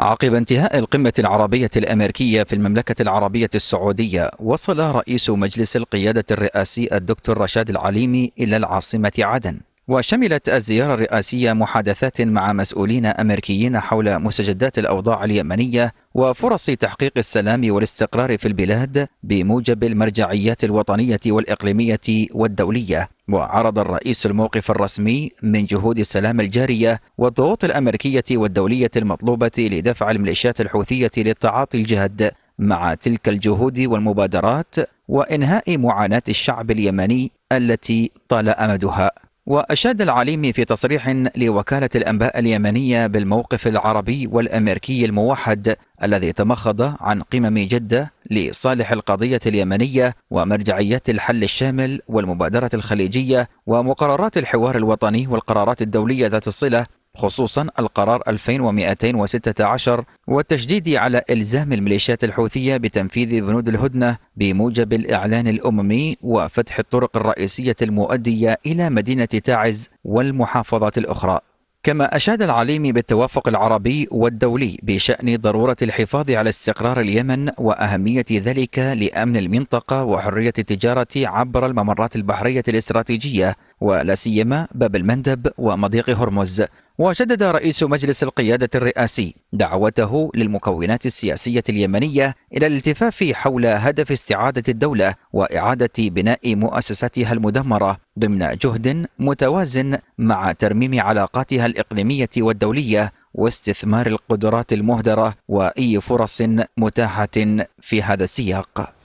عقب انتهاء القمة العربية الأمريكية في المملكة العربية السعودية وصل رئيس مجلس القيادة الرئاسي الدكتور رشاد العليمي إلى العاصمة عدن وشملت الزيارة الرئاسية محادثات مع مسؤولين أمريكيين حول مستجدات الأوضاع اليمنية وفرص تحقيق السلام والاستقرار في البلاد بموجب المرجعيات الوطنية والإقليمية والدولية وعرض الرئيس الموقف الرسمي من جهود السلام الجارية والضغوط الأمريكية والدولية المطلوبة لدفع الميليشيات الحوثية للتعاطي الجاد مع تلك الجهود والمبادرات وإنهاء معاناة الشعب اليمني التي طال أمدها وأشاد العليم في تصريح لوكالة الأنباء اليمنية بالموقف العربي والأمريكي الموحد الذي تمخض عن قمم جدة لصالح القضية اليمنية ومرجعيات الحل الشامل والمبادرة الخليجية ومقررات الحوار الوطني والقرارات الدولية ذات الصلة خصوصا القرار 2216 والتشديد على إلزام الميليشيات الحوثية بتنفيذ بنود الهدنة بموجب الإعلان الأممي وفتح الطرق الرئيسية المؤدية إلى مدينة تعز والمحافظات الأخرى كما أشاد العليمي بالتوافق العربي والدولي بشأن ضرورة الحفاظ على استقرار اليمن وأهمية ذلك لأمن المنطقة وحرية التجارة عبر الممرات البحرية الاستراتيجية ولا سيما باب المندب ومضيق هرمز وشدد رئيس مجلس القيادة الرئاسي دعوته للمكونات السياسية اليمنية إلى الالتفاف حول هدف استعادة الدولة وإعادة بناء مؤسساتها المدمرة ضمن جهد متوازن مع ترميم علاقاتها الإقليمية والدولية واستثمار القدرات المهدرة وأي فرص متاحة في هذا السياق